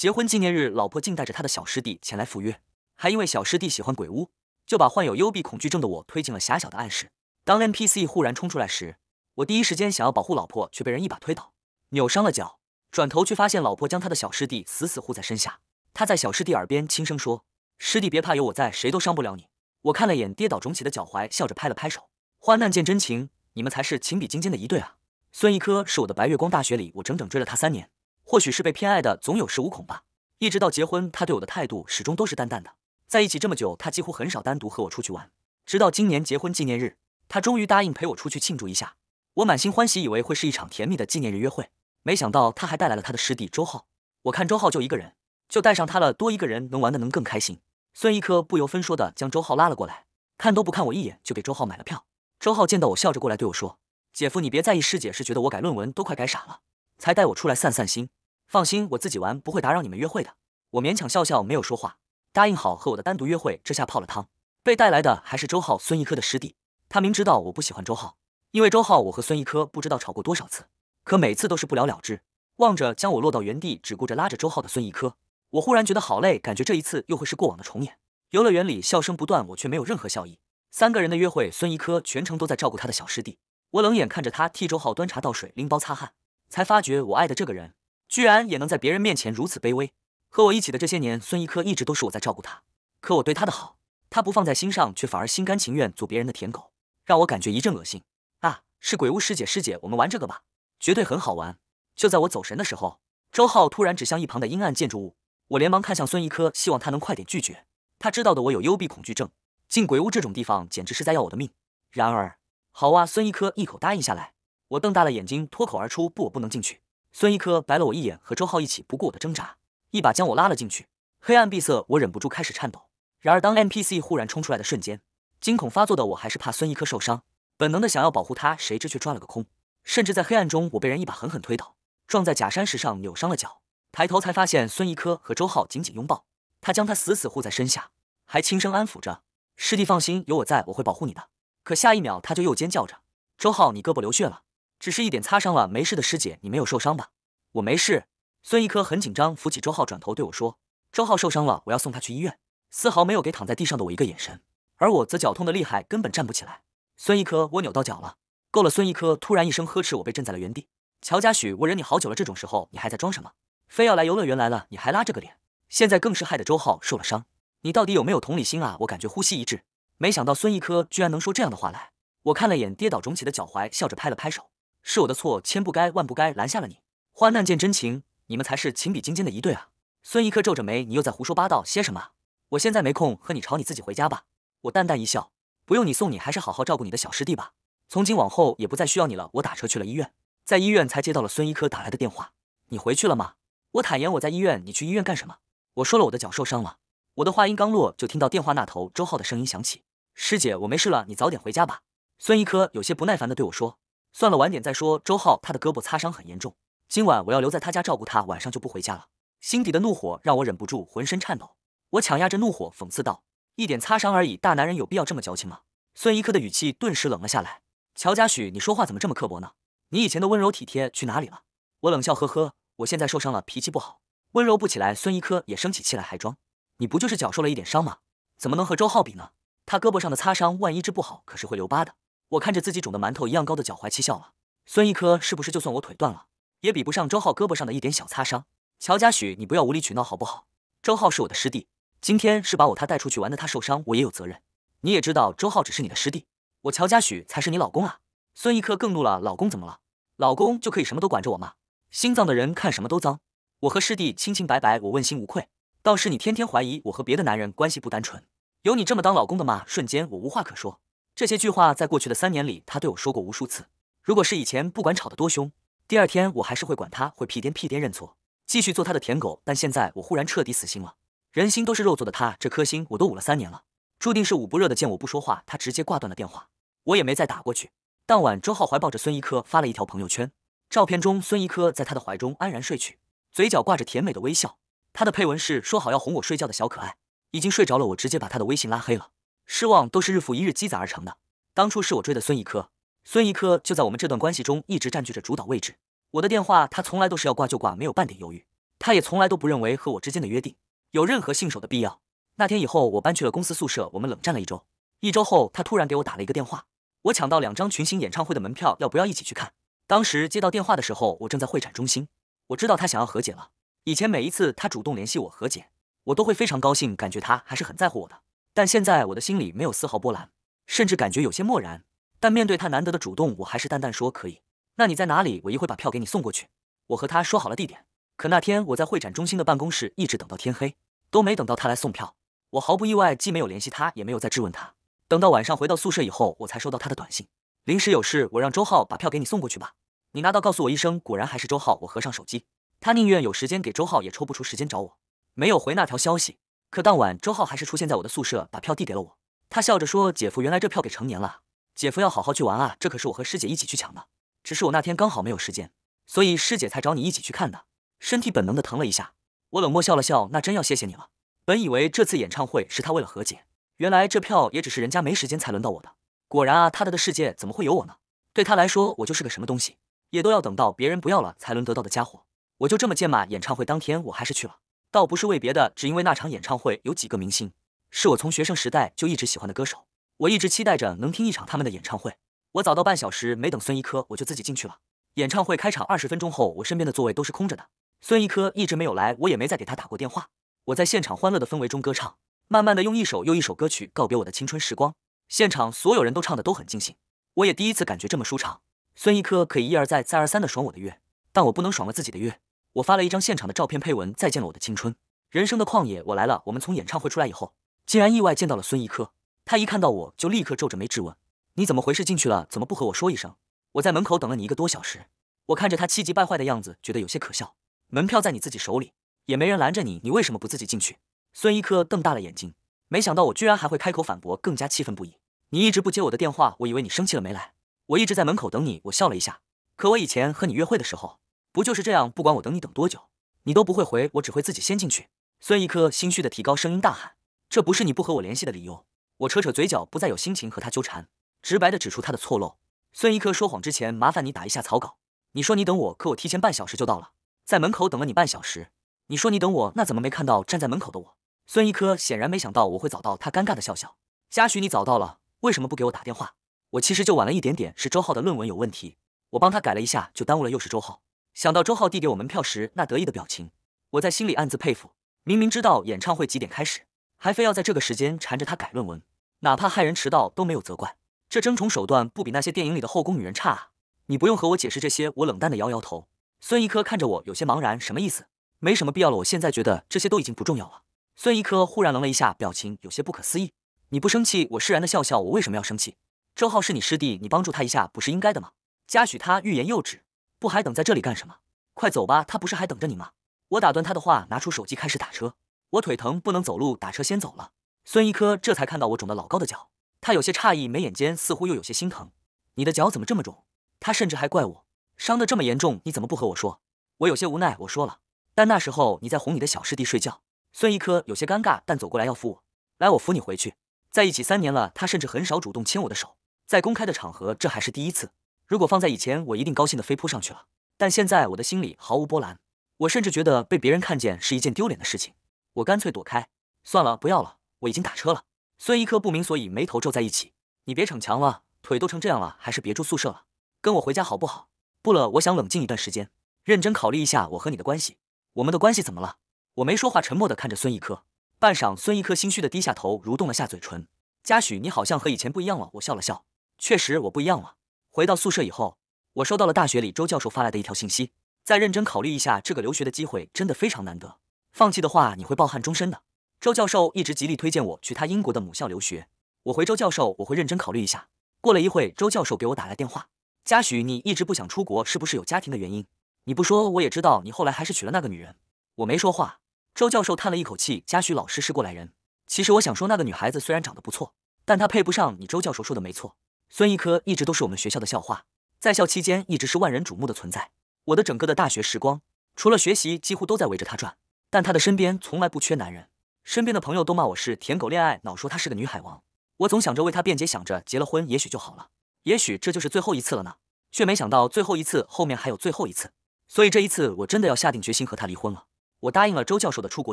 结婚纪念日，老婆竟带着他的小师弟前来赴约，还因为小师弟喜欢鬼屋，就把患有幽闭恐惧症的我推进了狭小的暗室。当 NPC 忽然冲出来时，我第一时间想要保护老婆，却被人一把推倒，扭伤了脚。转头却发现老婆将他的小师弟死死护在身下，他在小师弟耳边轻声说：“师弟别怕，有我在，谁都伤不了你。”我看了眼跌倒肿起的脚踝，笑着拍了拍手：“患难见真情，你们才是情比金坚的一对啊！”孙一科是我的白月光，大学里我整整追了他三年。或许是被偏爱的总有恃无恐吧。一直到结婚，他对我的态度始终都是淡淡的。在一起这么久，他几乎很少单独和我出去玩。直到今年结婚纪念日，他终于答应陪我出去庆祝一下。我满心欢喜，以为会是一场甜蜜的纪念日约会，没想到他还带来了他的师弟周浩。我看周浩就一个人，就带上他了，多一个人能玩的能更开心。孙一科不由分说的将周浩拉了过来，看都不看我一眼，就给周浩买了票。周浩见到我，笑着过来对我说：“姐夫，你别在意，师姐是觉得我改论文都快改傻了，才带我出来散散心。”放心，我自己玩，不会打扰你们约会的。我勉强笑笑，没有说话，答应好和我的单独约会。这下泡了汤，被带来的还是周浩、孙一科的师弟。他明知道我不喜欢周浩，因为周浩，我和孙一科不知道吵过多少次，可每次都是不了了之。望着将我落到原地，只顾着拉着周浩的孙一科，我忽然觉得好累，感觉这一次又会是过往的重演。游乐园里笑声不断，我却没有任何笑意。三个人的约会，孙一科全程都在照顾他的小师弟。我冷眼看着他替周浩端茶倒水、拎包擦汗，才发觉我爱的这个人。居然也能在别人面前如此卑微。和我一起的这些年，孙一科一直都是我在照顾他。可我对他的好，他不放在心上，却反而心甘情愿做别人的舔狗，让我感觉一阵恶心啊！是鬼屋师姐，师姐，我们玩这个吧，绝对很好玩。就在我走神的时候，周浩突然指向一旁的阴暗建筑物，我连忙看向孙一科，希望他能快点拒绝。他知道的，我有幽闭恐惧症，进鬼屋这种地方简直是在要我的命。然而，好哇，孙一科一口答应下来。我瞪大了眼睛，脱口而出：“不，我不能进去。”孙一科白了我一眼，和周浩一起不顾我的挣扎，一把将我拉了进去。黑暗闭塞，我忍不住开始颤抖。然而，当 NPC 忽然冲出来的瞬间，惊恐发作的我还是怕孙一科受伤，本能的想要保护他，谁知却抓了个空。甚至在黑暗中，我被人一把狠狠推倒，撞在假山石上，扭伤了脚。抬头才发现孙一科和周浩紧紧拥抱，他将他死死护在身下，还轻声安抚着：“师弟放心，有我在，我会保护你的。”可下一秒，他就又尖叫着：“周浩，你胳膊流血了！”只是一点擦伤了，没事的，师姐，你没有受伤吧？我没事。孙一科很紧张，扶起周浩，转头对我说：“周浩受伤了，我要送他去医院。”丝毫没有给躺在地上的我一个眼神。而我则脚痛的厉害，根本站不起来。孙一科，我扭到脚了。够了！孙一科突然一声呵斥，我被震在了原地。乔家许，我忍你好久了，这种时候你还在装什么？非要来游乐园来了，你还拉这个脸？现在更是害得周浩受了伤，你到底有没有同理心啊？我感觉呼吸一滞，没想到孙一科居然能说这样的话来。我看了眼跌倒肿起的脚踝，笑着拍了拍手。是我的错，千不该万不该拦下了你。患难见真情，你们才是情比金坚的一对啊！孙一科皱着眉，你又在胡说八道些什么？我现在没空和你吵，你自己回家吧。我淡淡一笑，不用你送，你还是好好照顾你的小师弟吧。从今往后也不再需要你了。我打车去了医院，在医院才接到了孙一科打来的电话。你回去了吗？我坦言我在医院，你去医院干什么？我说了，我的脚受伤了。我的话音刚落，就听到电话那头周浩的声音响起：“师姐，我没事了，你早点回家吧。”孙一科有些不耐烦的对我说。算了，晚点再说。周浩，他的胳膊擦伤很严重，今晚我要留在他家照顾他，晚上就不回家了。心底的怒火让我忍不住浑身颤抖。我强压着怒火，讽刺道：“一点擦伤而已，大男人有必要这么矫情吗？”孙一科的语气顿时冷了下来：“乔家许，你说话怎么这么刻薄呢？你以前的温柔体贴去哪里了？”我冷笑：“呵呵，我现在受伤了，脾气不好，温柔不起来。”孙一科也生起气来，还装：“你不就是脚受了一点伤吗？怎么能和周浩比呢？他胳膊上的擦伤，万一治不好，可是会留疤的。”我看着自己肿的馒头一样高的脚踝，气笑了。孙一科，是不是就算我腿断了，也比不上周浩胳膊上的一点小擦伤？乔家许，你不要无理取闹好不好？周浩是我的师弟，今天是把我他带出去玩的，他受伤我也有责任。你也知道，周浩只是你的师弟，我乔家许才是你老公啊！孙一科更怒了，老公怎么了？老公就可以什么都管着我吗？心脏的人看什么都脏，我和师弟清清白白，我问心无愧。倒是你天天怀疑我和别的男人关系不单纯，有你这么当老公的吗？瞬间我无话可说。这些句话在过去的三年里，他对我说过无数次。如果是以前，不管吵得多凶，第二天我还是会管他，会屁颠屁颠认错，继续做他的舔狗。但现在我忽然彻底死心了。人心都是肉做的，他这颗心我都捂了三年了，注定是捂不热的。见我不说话，他直接挂断了电话，我也没再打过去。当晚，周浩怀抱着孙一科发了一条朋友圈，照片中孙一科在他的怀中安然睡去，嘴角挂着甜美的微笑。他的配文是：“说好要哄我睡觉的小可爱，已经睡着了。”我直接把他的微信拉黑了。失望都是日复一日积攒而成的。当初是我追的孙一科，孙一科就在我们这段关系中一直占据着主导位置。我的电话他从来都是要挂就挂，没有半点犹豫。他也从来都不认为和我之间的约定有任何信守的必要。那天以后，我搬去了公司宿舍，我们冷战了一周。一周后，他突然给我打了一个电话，我抢到两张群星演唱会的门票，要不要一起去看？当时接到电话的时候，我正在会展中心。我知道他想要和解了。以前每一次他主动联系我和解，我都会非常高兴，感觉他还是很在乎我的。但现在我的心里没有丝毫波澜，甚至感觉有些漠然。但面对他难得的主动，我还是淡淡说可以。那你在哪里？我一会把票给你送过去。我和他说好了地点。可那天我在会展中心的办公室一直等到天黑，都没等到他来送票。我毫不意外，既没有联系他，也没有再质问他。等到晚上回到宿舍以后，我才收到他的短信：临时有事，我让周浩把票给你送过去吧。你拿到告诉我一声。果然还是周浩。我合上手机。他宁愿有时间给周浩，也抽不出时间找我。没有回那条消息。可当晚，周浩还是出现在我的宿舍，把票递给了我。他笑着说：“姐夫，原来这票给成年了。姐夫要好好去玩啊，这可是我和师姐一起去抢的。只是我那天刚好没有时间，所以师姐才找你一起去看的。”身体本能的疼了一下，我冷漠笑了笑：“那真要谢谢你了。本以为这次演唱会是他为了和解，原来这票也只是人家没时间才轮到我的。果然啊，他的的世界怎么会有我呢？对他来说，我就是个什么东西，也都要等到别人不要了才轮得到的家伙。我就这么贱嘛。演唱会当天，我还是去了。”倒不是为别的，只因为那场演唱会有几个明星，是我从学生时代就一直喜欢的歌手，我一直期待着能听一场他们的演唱会。我早到半小时，没等孙一科，我就自己进去了。演唱会开场二十分钟后，我身边的座位都是空着的。孙一科一直没有来，我也没再给他打过电话。我在现场欢乐的氛围中歌唱，慢慢的用一首又一首歌曲告别我的青春时光。现场所有人都唱的都很尽兴，我也第一次感觉这么舒畅。孙一科可以一而再再而三的爽我的乐，但我不能爽了自己的乐。我发了一张现场的照片，配文：“再见了我的青春，人生的旷野，我来了。”我们从演唱会出来以后，竟然意外见到了孙一科。他一看到我就立刻皱着眉质问：“你怎么回事？进去了怎么不和我说一声？我在门口等了你一个多小时。”我看着他气急败坏的样子，觉得有些可笑。门票在你自己手里，也没人拦着你，你为什么不自己进去？孙一科瞪大了眼睛，没想到我居然还会开口反驳，更加气愤不已。你一直不接我的电话，我以为你生气了没来。我一直在门口等你，我笑了一下。可我以前和你约会的时候。不就是这样？不管我等你等多久，你都不会回我，只会自己先进去。孙一科心虚的提高声音大喊：“这不是你不和我联系的理由。”我扯扯嘴角，不再有心情和他纠缠，直白的指出他的错漏。孙一科说谎之前，麻烦你打一下草稿。你说你等我，可我提前半小时就到了，在门口等了你半小时。你说你等我，那怎么没看到站在门口的我？孙一科显然没想到我会早到，他尴尬的笑笑。嘉许你早到了，为什么不给我打电话？我其实就晚了一点点，是周浩的论文有问题，我帮他改了一下，就耽误了。又是周浩。想到周浩递给我门票时那得意的表情，我在心里暗自佩服。明明知道演唱会几点开始，还非要在这个时间缠着他改论文，哪怕害人迟到都没有责怪。这争宠手段不比那些电影里的后宫女人差啊！你不用和我解释这些，我冷淡的摇摇头。孙一科看着我，有些茫然，什么意思？没什么必要了，我现在觉得这些都已经不重要了。孙一科忽然愣了一下，表情有些不可思议。你不生气？我释然的笑笑，我为什么要生气？周浩是你师弟，你帮助他一下不是应该的吗？嘉许他欲言又止。不还等在这里干什么？快走吧，他不是还等着你吗？我打断他的话，拿出手机开始打车。我腿疼，不能走路，打车先走了。孙一科这才看到我肿的老高的脚，他有些诧异，眉眼间似乎又有些心疼。你的脚怎么这么肿？他甚至还怪我，伤得这么严重，你怎么不和我说？我有些无奈，我说了，但那时候你在哄你的小师弟睡觉。孙一科有些尴尬，但走过来要扶我，来，我扶你回去。在一起三年了，他甚至很少主动牵我的手，在公开的场合，这还是第一次。如果放在以前，我一定高兴的飞扑上去了。但现在我的心里毫无波澜，我甚至觉得被别人看见是一件丢脸的事情。我干脆躲开，算了，不要了，我已经打车了。孙一科不明所以，眉头皱在一起。你别逞强了，腿都成这样了，还是别住宿舍了，跟我回家好不好？不了，我想冷静一段时间，认真考虑一下我和你的关系。我们的关系怎么了？我没说话，沉默的看着孙一科。半晌，孙一科心虚的低下头，蠕动了下嘴唇。嘉许，你好像和以前不一样了。我笑了笑，确实，我不一样了。回到宿舍以后，我收到了大学里周教授发来的一条信息。再认真考虑一下这个留学的机会，真的非常难得。放弃的话，你会抱憾终身的。周教授一直极力推荐我去他英国的母校留学。我回周教授，我会认真考虑一下。过了一会，周教授给我打来电话。嘉许，你一直不想出国，是不是有家庭的原因？你不说，我也知道你后来还是娶了那个女人。我没说话。周教授叹了一口气。嘉许老师是过来人，其实我想说，那个女孩子虽然长得不错，但她配不上你。周教授说的没错。孙一科一直都是我们学校的校花，在校期间一直是万人瞩目的存在。我的整个的大学时光，除了学习，几乎都在围着他转。但他的身边从来不缺男人，身边的朋友都骂我是舔狗恋爱脑，说他是个女海王。我总想着为他辩解，想着结了婚也许就好了，也许这就是最后一次了呢。却没想到最后一次后面还有最后一次，所以这一次我真的要下定决心和他离婚了。我答应了周教授的出国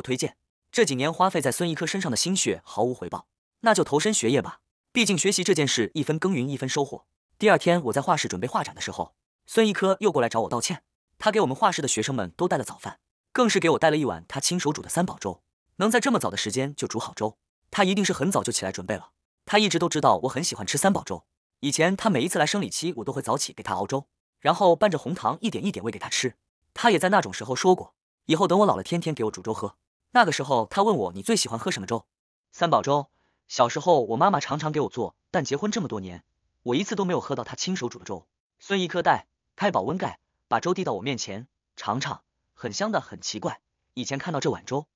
推荐，这几年花费在孙一科身上的心血毫无回报，那就投身学业吧。毕竟学习这件事，一分耕耘一分收获。第二天，我在画室准备画展的时候，孙一科又过来找我道歉。他给我们画室的学生们都带了早饭，更是给我带了一碗他亲手煮的三宝粥。能在这么早的时间就煮好粥，他一定是很早就起来准备了。他一直都知道我很喜欢吃三宝粥。以前他每一次来生理期，我都会早起给他熬粥，然后拌着红糖一点一点喂给他吃。他也在那种时候说过，以后等我老了，天天给我煮粥喝。那个时候他问我，你最喜欢喝什么粥？三宝粥。小时候，我妈妈常常给我做，但结婚这么多年，我一次都没有喝到她亲手煮的粥。孙一科带开保温盖，把粥递到我面前，尝尝，很香的，很奇怪。以前看到这碗粥，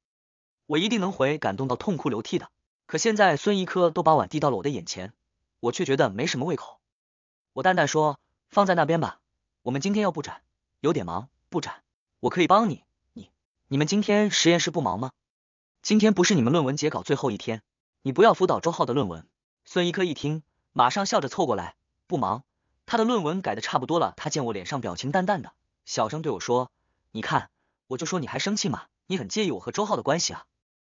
我一定能回感动到痛哭流涕的。可现在，孙一科都把碗递到了我的眼前，我却觉得没什么胃口。我淡淡说，放在那边吧。我们今天要不展，有点忙，不展。我可以帮你。你你们今天实验室不忙吗？今天不是你们论文结稿最后一天。你不要辅导周浩的论文。孙一科一听，马上笑着凑过来，不忙，他的论文改的差不多了。他见我脸上表情淡淡的，小声对我说：“你看，我就说你还生气吗？你很介意我和周浩的关系啊？”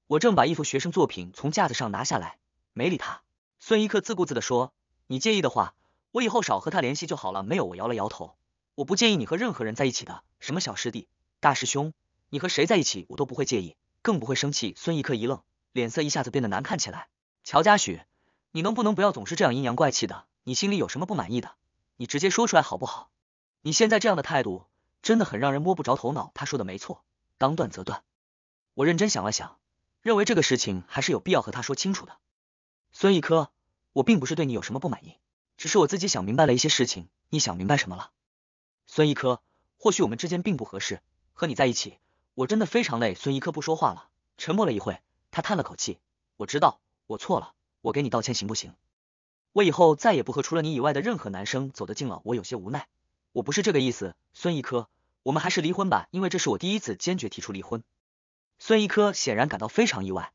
我正把一幅学生作品从架子上拿下来，没理他。孙一科自顾自的说：“你介意的话，我以后少和他联系就好了。”没有，我摇了摇头，我不介意你和任何人在一起的，什么小师弟、大师兄，你和谁在一起，我都不会介意，更不会生气。孙一科一愣。脸色一下子变得难看起来。乔佳许，你能不能不要总是这样阴阳怪气的？你心里有什么不满意的，你直接说出来好不好？你现在这样的态度真的很让人摸不着头脑。他说的没错，当断则断。我认真想了想，认为这个事情还是有必要和他说清楚的。孙一科，我并不是对你有什么不满意，只是我自己想明白了一些事情。你想明白什么了？孙一科，或许我们之间并不合适，和你在一起，我真的非常累。孙一科不说话了，沉默了一会。他叹了口气，我知道我错了，我给你道歉行不行？我以后再也不和除了你以外的任何男生走得近了。我有些无奈，我不是这个意思，孙一科，我们还是离婚吧，因为这是我第一次坚决提出离婚。孙一科显然感到非常意外，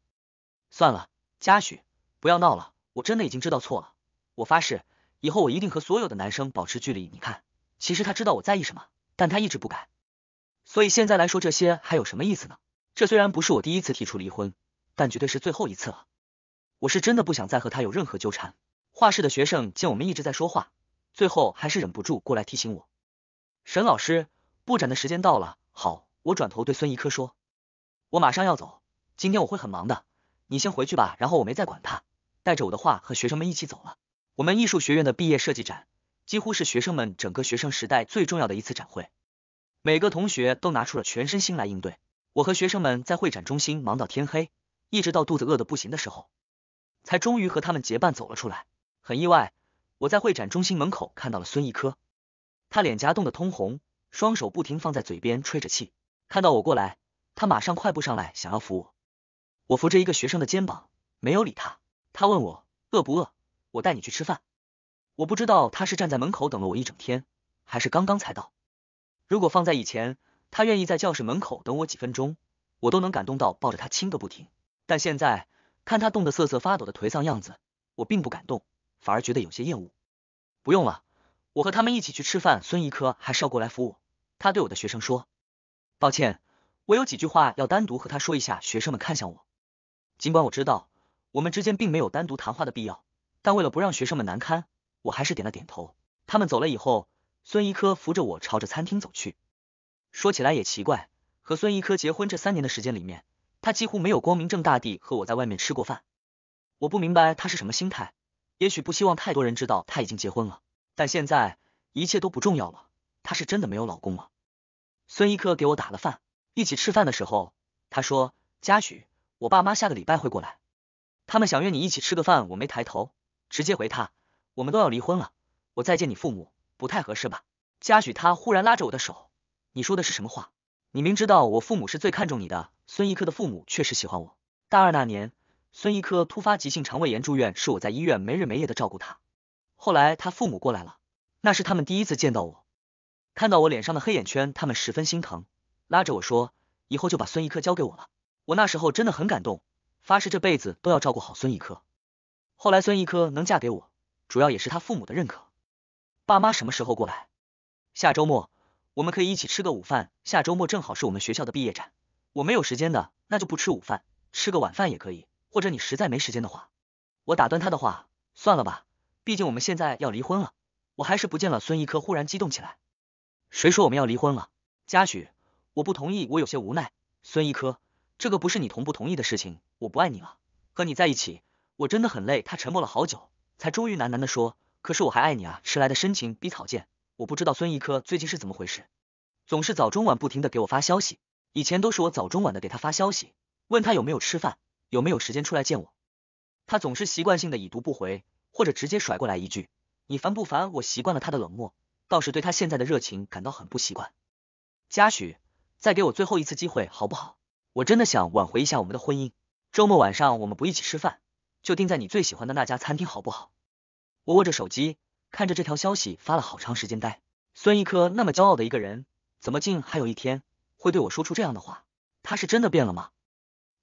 算了，嘉许，不要闹了，我真的已经知道错了，我发誓，以后我一定和所有的男生保持距离。你看，其实他知道我在意什么，但他一直不改，所以现在来说这些还有什么意思呢？这虽然不是我第一次提出离婚。但绝对是最后一次了，我是真的不想再和他有任何纠缠。画室的学生见我们一直在说话，最后还是忍不住过来提醒我：“沈老师，布展的时间到了。”好，我转头对孙一科说：“我马上要走，今天我会很忙的，你先回去吧。”然后我没再管他，带着我的画和学生们一起走了。我们艺术学院的毕业设计展，几乎是学生们整个学生时代最重要的一次展会，每个同学都拿出了全身心来应对。我和学生们在会展中心忙到天黑。一直到肚子饿的不行的时候，才终于和他们结伴走了出来。很意外，我在会展中心门口看到了孙一科，他脸颊冻得通红，双手不停放在嘴边吹着气。看到我过来，他马上快步上来想要扶我，我扶着一个学生的肩膀，没有理他。他问我饿不饿，我带你去吃饭。我不知道他是站在门口等了我一整天，还是刚刚才到。如果放在以前，他愿意在教室门口等我几分钟，我都能感动到抱着他亲个不停。但现在看他冻得瑟瑟发抖的颓丧样子，我并不感动，反而觉得有些厌恶。不用了，我和他们一起去吃饭。孙一科还是要过来扶我。他对我的学生说：“抱歉，我有几句话要单独和他说一下。”学生们看向我，尽管我知道我们之间并没有单独谈话的必要，但为了不让学生们难堪，我还是点了点头。他们走了以后，孙一科扶着我朝着餐厅走去。说起来也奇怪，和孙一科结婚这三年的时间里面。他几乎没有光明正大地和我在外面吃过饭，我不明白他是什么心态，也许不希望太多人知道他已经结婚了。但现在一切都不重要了，他是真的没有老公了。孙一科给我打了饭，一起吃饭的时候，他说：“嘉许，我爸妈下个礼拜会过来，他们想约你一起吃个饭。”我没抬头，直接回他：“我们都要离婚了，我再见你父母不太合适吧？”嘉许，他忽然拉着我的手：“你说的是什么话？”你明知道我父母是最看重你的，孙一科的父母确实喜欢我。大二那年，孙一科突发急性肠胃炎住院，是我在医院没日没夜的照顾他。后来他父母过来了，那是他们第一次见到我，看到我脸上的黑眼圈，他们十分心疼，拉着我说，以后就把孙一科交给我了。我那时候真的很感动，发誓这辈子都要照顾好孙一科。后来孙一科能嫁给我，主要也是他父母的认可。爸妈什么时候过来？下周末。我们可以一起吃个午饭，下周末正好是我们学校的毕业展，我没有时间的，那就不吃午饭，吃个晚饭也可以。或者你实在没时间的话，我打断他的话，算了吧，毕竟我们现在要离婚了，我还是不见了。孙一科忽然激动起来，谁说我们要离婚了？嘉许，我不同意，我有些无奈。孙一科，这个不是你同不同意的事情，我不爱你了，和你在一起，我真的很累。他沉默了好久，才终于喃喃的说，可是我还爱你啊，迟来的深情比草贱。我不知道孙一科最近是怎么回事，总是早中晚不停的给我发消息。以前都是我早中晚的给他发消息，问他有没有吃饭，有没有时间出来见我。他总是习惯性的已读不回，或者直接甩过来一句，你烦不烦？我习惯了他的冷漠，倒是对他现在的热情感到很不习惯。嘉许，再给我最后一次机会好不好？我真的想挽回一下我们的婚姻。周末晚上我们不一起吃饭，就定在你最喜欢的那家餐厅好不好？我握着手机。看着这条消息，发了好长时间呆。孙一科那么骄傲的一个人，怎么竟还有一天会对我说出这样的话？他是真的变了吗？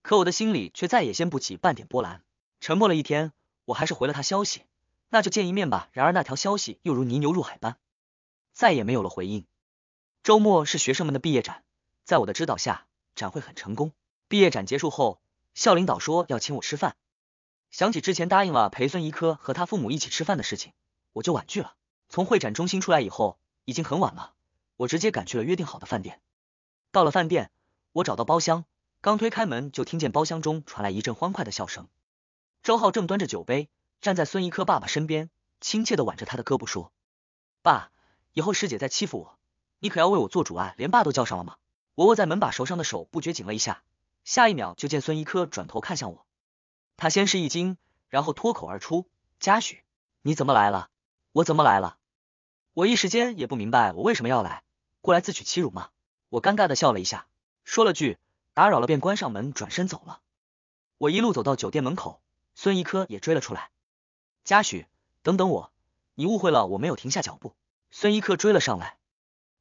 可我的心里却再也掀不起半点波澜。沉默了一天，我还是回了他消息，那就见一面吧。然而那条消息又如泥牛入海般，再也没有了回应。周末是学生们的毕业展，在我的指导下，展会很成功。毕业展结束后，校领导说要请我吃饭。想起之前答应了陪孙一科和他父母一起吃饭的事情。我就婉拒了。从会展中心出来以后，已经很晚了，我直接赶去了约定好的饭店。到了饭店，我找到包厢，刚推开门，就听见包厢中传来一阵欢快的笑声。周浩正端着酒杯，站在孙一科爸爸身边，亲切的挽着他的胳膊说：“爸，以后师姐再欺负我，你可要为我做主啊！”连爸都叫上了吗？我握在门把手上的手不觉紧了一下，下一秒就见孙一科转头看向我，他先是一惊，然后脱口而出：“嘉许，你怎么来了？”我怎么来了？我一时间也不明白我为什么要来，过来自取其辱吗？我尴尬的笑了一下，说了句打扰了，便关上门，转身走了。我一路走到酒店门口，孙一科也追了出来。嘉许，等等我，你误会了，我没有停下脚步。孙一科追了上来。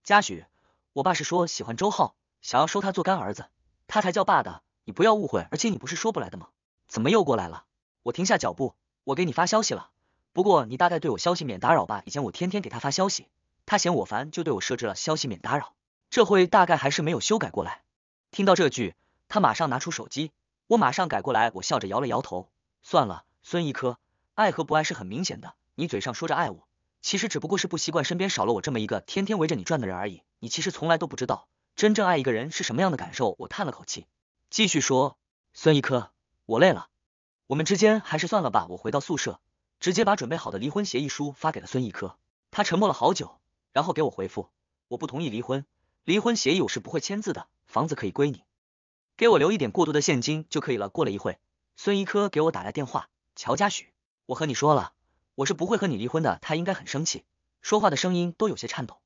嘉许，我爸是说喜欢周浩，想要收他做干儿子，他才叫爸的，你不要误会。而且你不是说不来的吗？怎么又过来了？我停下脚步，我给你发消息了。不过你大概对我消息免打扰吧？以前我天天给他发消息，他嫌我烦，就对我设置了消息免打扰。这回大概还是没有修改过来。听到这句，他马上拿出手机，我马上改过来。我笑着摇了摇头，算了，孙一科，爱和不爱是很明显的。你嘴上说着爱我，其实只不过是不习惯身边少了我这么一个天天围着你转的人而已。你其实从来都不知道，真正爱一个人是什么样的感受。我叹了口气，继续说，孙一科，我累了，我们之间还是算了吧。我回到宿舍。直接把准备好的离婚协议书发给了孙一科，他沉默了好久，然后给我回复，我不同意离婚，离婚协议我是不会签字的，房子可以归你，给我留一点过渡的现金就可以了。过了一会，孙一科给我打来电话，乔家许，我和你说了，我是不会和你离婚的。他应该很生气，说话的声音都有些颤抖。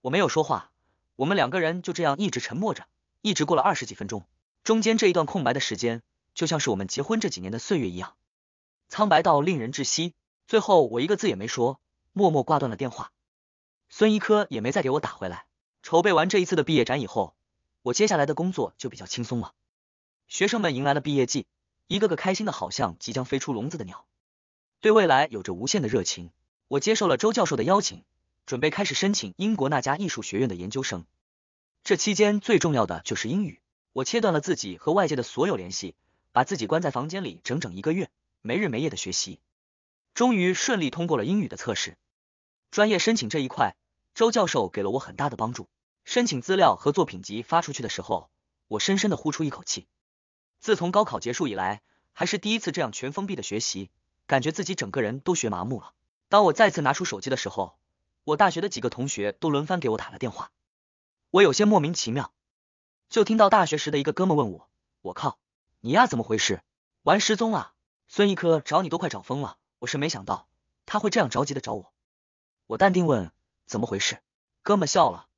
我没有说话，我们两个人就这样一直沉默着，一直过了二十几分钟，中间这一段空白的时间，就像是我们结婚这几年的岁月一样。苍白到令人窒息。最后，我一个字也没说，默默挂断了电话。孙一科也没再给我打回来。筹备完这一次的毕业展以后，我接下来的工作就比较轻松了。学生们迎来了毕业季，一个个开心的，好像即将飞出笼子的鸟，对未来有着无限的热情。我接受了周教授的邀请，准备开始申请英国那家艺术学院的研究生。这期间最重要的就是英语。我切断了自己和外界的所有联系，把自己关在房间里整整一个月。没日没夜的学习，终于顺利通过了英语的测试。专业申请这一块，周教授给了我很大的帮助。申请资料和作品集发出去的时候，我深深的呼出一口气。自从高考结束以来，还是第一次这样全封闭的学习，感觉自己整个人都学麻木了。当我再次拿出手机的时候，我大学的几个同学都轮番给我打了电话，我有些莫名其妙。就听到大学时的一个哥们问我：“我靠，你丫怎么回事？玩失踪啊？”孙一科找你都快找疯了，我是没想到他会这样着急的找我。我淡定问怎么回事，哥们笑了，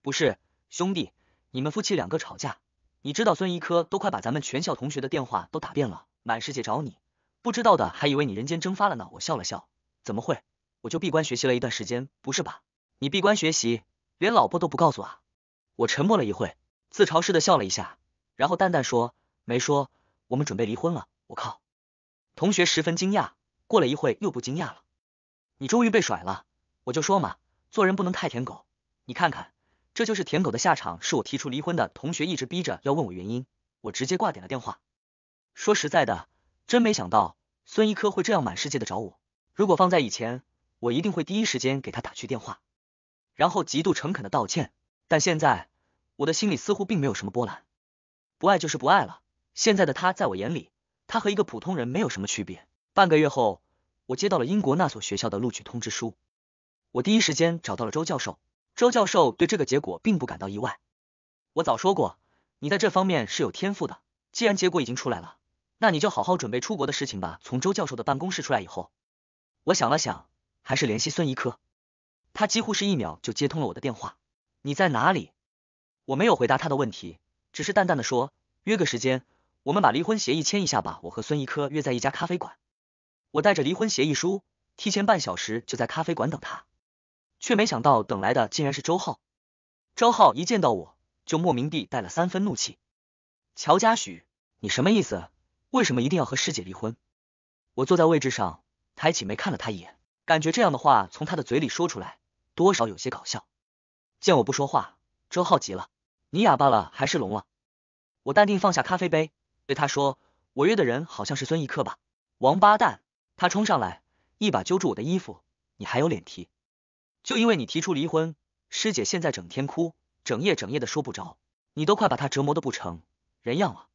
不是兄弟，你们夫妻两个吵架，你知道孙一科都快把咱们全校同学的电话都打遍了，满世界找你，不知道的还以为你人间蒸发了呢。我笑了笑，怎么会？我就闭关学习了一段时间，不是吧？你闭关学习连老婆都不告诉啊？我沉默了一会，自嘲似的笑了一下，然后淡淡说没说，我们准备离婚了。我靠！同学十分惊讶，过了一会又不惊讶了。你终于被甩了，我就说嘛，做人不能太舔狗。你看看，这就是舔狗的下场。是我提出离婚的同学一直逼着要问我原因，我直接挂点了电话。说实在的，真没想到孙一科会这样满世界的找我。如果放在以前，我一定会第一时间给他打去电话，然后极度诚恳的道歉。但现在我的心里似乎并没有什么波澜，不爱就是不爱了。现在的他在我眼里。他和一个普通人没有什么区别。半个月后，我接到了英国那所学校的录取通知书。我第一时间找到了周教授，周教授对这个结果并不感到意外。我早说过，你在这方面是有天赋的。既然结果已经出来了，那你就好好准备出国的事情吧。从周教授的办公室出来以后，我想了想，还是联系孙一科。他几乎是一秒就接通了我的电话。你在哪里？我没有回答他的问题，只是淡淡的说，约个时间。我们把离婚协议签一下吧。我和孙一科约在一家咖啡馆，我带着离婚协议书，提前半小时就在咖啡馆等他，却没想到等来的竟然是周浩。周浩一见到我就莫名地带了三分怒气。乔家许，你什么意思？为什么一定要和师姐离婚？我坐在位置上，抬起眉看了他一眼，感觉这样的话从他的嘴里说出来，多少有些搞笑。见我不说话，周浩急了：“你哑巴了还是聋了？”我淡定放下咖啡杯。对他说，我约的人好像是孙一克吧？王八蛋！他冲上来，一把揪住我的衣服，你还有脸提？就因为你提出离婚，师姐现在整天哭，整夜整夜的说不着，你都快把她折磨的不成人样了，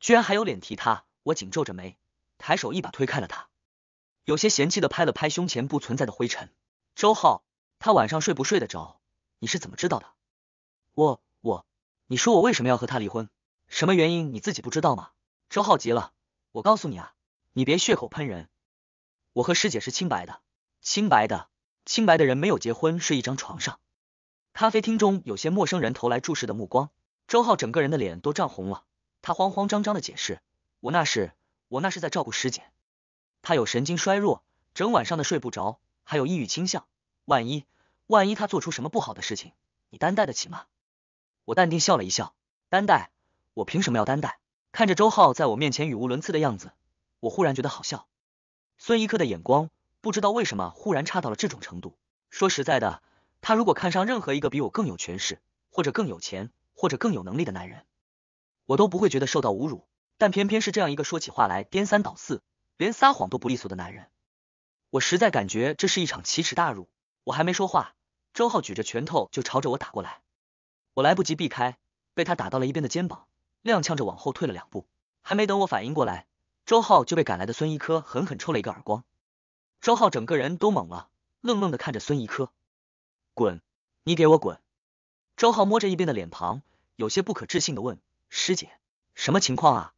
居然还有脸提他！我紧皱着眉，抬手一把推开了他，有些嫌弃的拍了拍胸前不存在的灰尘。周浩，他晚上睡不睡得着？你是怎么知道的？我我，你说我为什么要和他离婚？什么原因你自己不知道吗？周浩急了，我告诉你啊，你别血口喷人，我和师姐是清白的，清白的，清白的人没有结婚睡一张床上。咖啡厅中有些陌生人投来注视的目光，周浩整个人的脸都涨红了，他慌慌张张的解释，我那是我那是在照顾师姐，她有神经衰弱，整晚上的睡不着，还有抑郁倾向，万一万一他做出什么不好的事情，你担待得起吗？我淡定笑了一笑，担待。我凭什么要担待？看着周浩在我面前语无伦次的样子，我忽然觉得好笑。孙一克的眼光不知道为什么忽然差到了这种程度。说实在的，他如果看上任何一个比我更有权势，或者更有钱，或者更有能力的男人，我都不会觉得受到侮辱。但偏偏是这样一个说起话来颠三倒四，连撒谎都不利索的男人，我实在感觉这是一场奇耻大辱。我还没说话，周浩举着拳头就朝着我打过来，我来不及避开，被他打到了一边的肩膀。踉跄着往后退了两步，还没等我反应过来，周浩就被赶来的孙一科狠狠抽了一个耳光。周浩整个人都懵了，愣愣的看着孙一科：“滚，你给我滚！”周浩摸着一边的脸庞，有些不可置信的问：“师姐，什么情况啊？”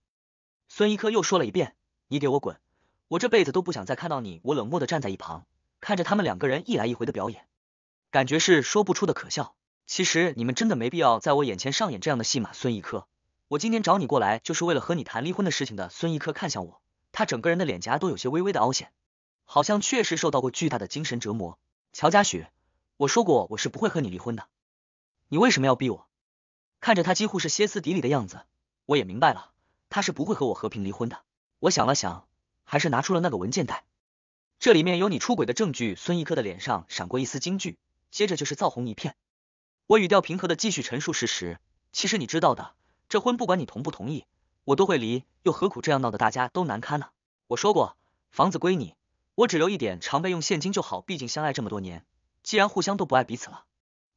孙一科又说了一遍：“你给我滚，我这辈子都不想再看到你。”我冷漠的站在一旁，看着他们两个人一来一回的表演，感觉是说不出的可笑。其实你们真的没必要在我眼前上演这样的戏码，孙一科。我今天找你过来就是为了和你谈离婚的事情的。孙一科看向我，他整个人的脸颊都有些微微的凹陷，好像确实受到过巨大的精神折磨。乔佳雪，我说过我是不会和你离婚的，你为什么要逼我？看着他几乎是歇斯底里的样子，我也明白了，他是不会和我和平离婚的。我想了想，还是拿出了那个文件袋，这里面有你出轨的证据。孙一科的脸上闪过一丝惊惧，接着就是燥红一片。我语调平和的继续陈述事实，其实你知道的。这婚不管你同不同意，我都会离，又何苦这样闹得大家都难堪呢？我说过，房子归你，我只留一点常备用现金就好。毕竟相爱这么多年，既然互相都不爱彼此了，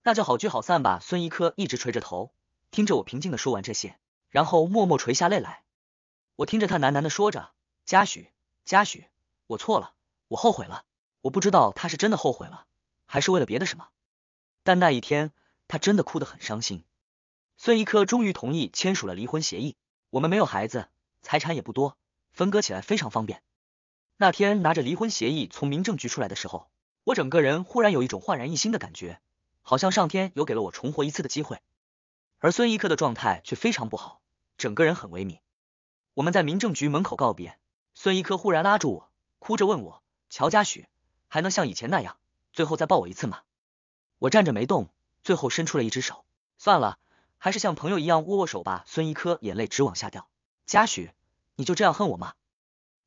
那就好聚好散吧。孙一科一直垂着头，听着我平静的说完这些，然后默默垂下泪来。我听着他喃喃的说着：“嘉许，嘉许，我错了，我后悔了。”我不知道他是真的后悔了，还是为了别的什么。但那一天，他真的哭得很伤心。孙一科终于同意签署了离婚协议。我们没有孩子，财产也不多，分割起来非常方便。那天拿着离婚协议从民政局出来的时候，我整个人忽然有一种焕然一新的感觉，好像上天有给了我重活一次的机会。而孙一科的状态却非常不好，整个人很萎靡。我们在民政局门口告别，孙一科忽然拉住我，哭着问我：“乔家许还能像以前那样，最后再抱我一次吗？”我站着没动，最后伸出了一只手。算了。还是像朋友一样握握手吧。孙一科眼泪直往下掉。嘉许，你就这样恨我吗？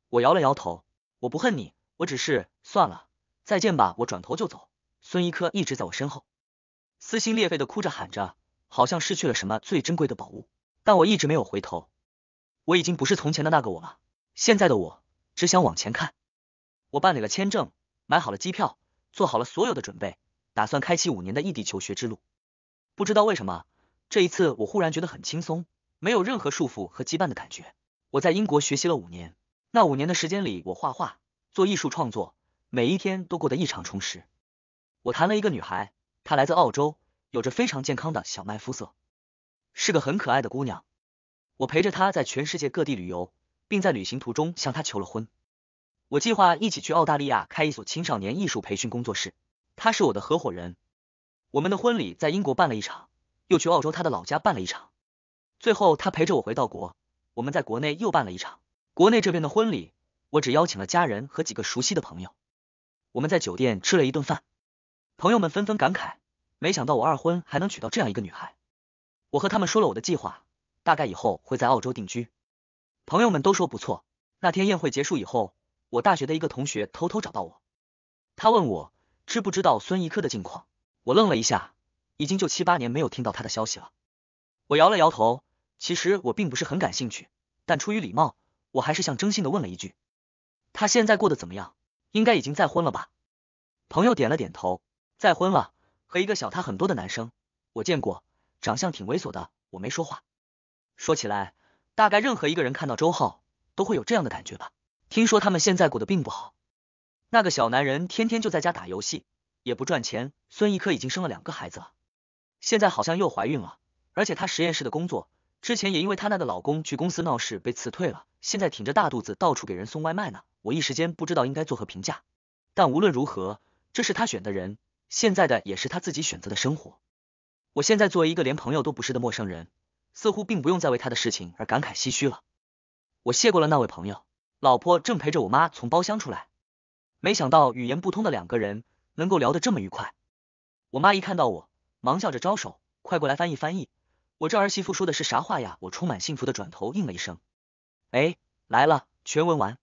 我摇了摇头，我不恨你，我只是算了，再见吧。我转头就走。孙一科一直在我身后，撕心裂肺的哭着喊着，好像失去了什么最珍贵的宝物。但我一直没有回头。我已经不是从前的那个我了。现在的我只想往前看。我办理了签证，买好了机票，做好了所有的准备，打算开启五年的异地求学之路。不知道为什么。这一次，我忽然觉得很轻松，没有任何束缚和羁绊的感觉。我在英国学习了五年，那五年的时间里，我画画、做艺术创作，每一天都过得异常充实。我谈了一个女孩，她来自澳洲，有着非常健康的小麦肤色，是个很可爱的姑娘。我陪着她在全世界各地旅游，并在旅行途中向她求了婚。我计划一起去澳大利亚开一所青少年艺术培训工作室，她是我的合伙人。我们的婚礼在英国办了一场。又去澳洲，他的老家办了一场，最后他陪着我回到国，我们在国内又办了一场。国内这边的婚礼，我只邀请了家人和几个熟悉的朋友。我们在酒店吃了一顿饭，朋友们纷纷感慨，没想到我二婚还能娶到这样一个女孩。我和他们说了我的计划，大概以后会在澳洲定居。朋友们都说不错。那天宴会结束以后，我大学的一个同学偷偷找到我，他问我知不知道孙一科的近况，我愣了一下。已经就七八年没有听到他的消息了，我摇了摇头。其实我并不是很感兴趣，但出于礼貌，我还是象征性的问了一句：“他现在过得怎么样？应该已经再婚了吧？”朋友点了点头：“再婚了，和一个小他很多的男生。我见过，长相挺猥琐的。”我没说话。说起来，大概任何一个人看到周浩，都会有这样的感觉吧。听说他们现在过得并不好，那个小男人天天就在家打游戏，也不赚钱。孙一科已经生了两个孩子了。现在好像又怀孕了，而且她实验室的工作之前也因为她那个老公去公司闹事被辞退了，现在挺着大肚子到处给人送外卖呢。我一时间不知道应该作何评价，但无论如何，这是她选的人，现在的也是她自己选择的生活。我现在作为一个连朋友都不是的陌生人，似乎并不用再为她的事情而感慨唏嘘了。我谢过了那位朋友，老婆正陪着我妈从包厢出来，没想到语言不通的两个人能够聊得这么愉快。我妈一看到我。忙笑着招手，快过来翻译翻译，我这儿媳妇说的是啥话呀？我充满幸福的转头应了一声，哎，来了，全文完。